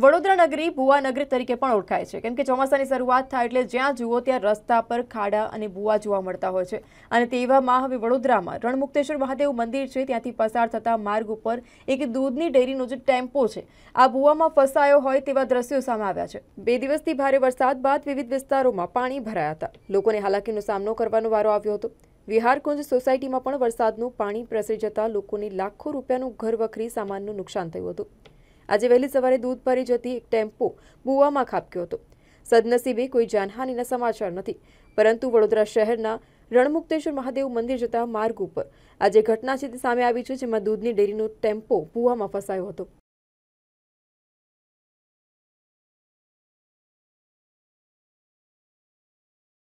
વડોદરા નગરી ભુવા નગરી તરીકે પણ ઓળખાય છે કેમ કે ચોમાસાની શરૂઆત થાય એટલે જ્યાં જુઓ ત્યાં રસ્તા પર ખાડા અને ભુવા જોવા મળતા હોય છે અને તેવામાં હવે વડોદરામાં રણમુક્તેશ્વર મહાદેવ મંદિર છે ત્યાંથી પસાર થતા માર્ગ ઉપર એક દૂધની ડેરીનો જે ટેમ્પો છે આ ભુવામાં ફસાયો હોય તેવા દ્રશ્યો સામે આવ્યા છે બે દિવસથી ભારે વરસાદ બાદ વિવિધ વિસ્તારોમાં પાણી ભરાયા હતા લોકોને હાલાકીનો સામનો કરવાનો વારો આવ્યો હતો વિહારકુંજ સોસાયટીમાં પણ વરસાદનું પાણી પ્રસરી જતાં લોકોને લાખો રૂપિયાનું ઘર વખરી સામાનનું નુકસાન થયું હતું આજે વહેલી સવારે દૂધ ભરી જતી એક ટેમ્પો બુવામાં ખાબક્યો હતો સદનસીબે કોઈ જાનહાનિના સમાચાર નથી પરંતુ વડોદરા શહેરના રણમુક્તેશ્વર મહાદેવ મંદિર જતા માર્ગ ઉપર આજે ઘટના છે તે સામે આવી છે જેમાં દૂધની ડેરીનો ટેમ્પો ભૂવામાં ફસાયો હતો